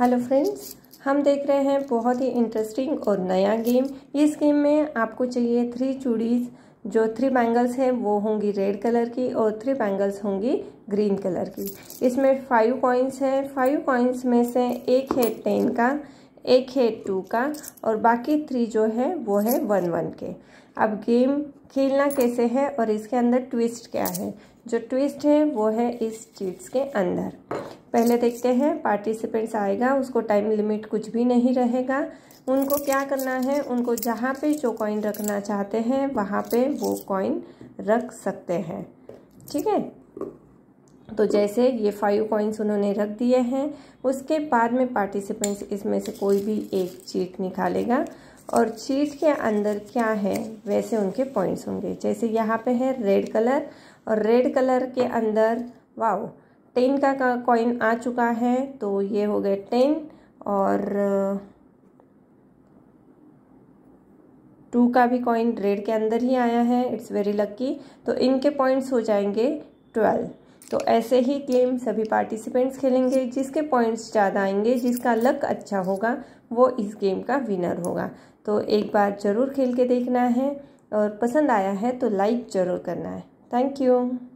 hello friends हम देख रहे हैं बहुत ही इंटरेस्टिंग और नया गेम इस गेम में आपको चाहिए थ्री चूड़ीज़ जो थ्री बैंगल्स हैं वो होंगी रेड कलर की और थ्री बैंगल्स होंगी ग्रीन कलर की इसमें फाइव कॉइन्स हैं फाइव कॉइन्स में से एक है टेन का एक है टू का और बाकी थ्री जो है वो है वन वन के अब गेम खेलना कैसे है और इसके अंदर ट्विस्ट क्या है जो ट्विस्ट है वो है इस चीट्स के अंदर पहले देखते हैं पार्टिसिपेंट्स आएगा उसको टाइम लिमिट कुछ भी नहीं रहेगा उनको क्या करना है उनको जहाँ पे जो कॉइन रखना चाहते हैं वहाँ पे वो कॉइन रख सकते हैं ठीक है तो जैसे ये फाइव कॉइन्स उन्होंने रख दिए हैं उसके बाद में पार्टिसिपेंट्स इसमें से कोई भी एक चीट निकालेगा और चीट के अंदर क्या है वैसे उनके पॉइंट्स होंगे जैसे यहाँ पे है रेड कलर और रेड कलर के अंदर वाओ टेन का कॉइन आ चुका है तो ये हो गए टेन और टू का भी कॉइन रेड के अंदर ही आया है इट्स वेरी लक्की तो इनके पॉइंट्स हो जाएंगे ट्वेल्व तो ऐसे ही गेम सभी पार्टिसिपेंट्स खेलेंगे जिसके पॉइंट्स ज़्यादा आएंगे जिसका लक अच्छा होगा वो इस गेम का विनर होगा तो एक बार ज़रूर खेल के देखना है और पसंद आया है तो लाइक ज़रूर करना है थैंक यू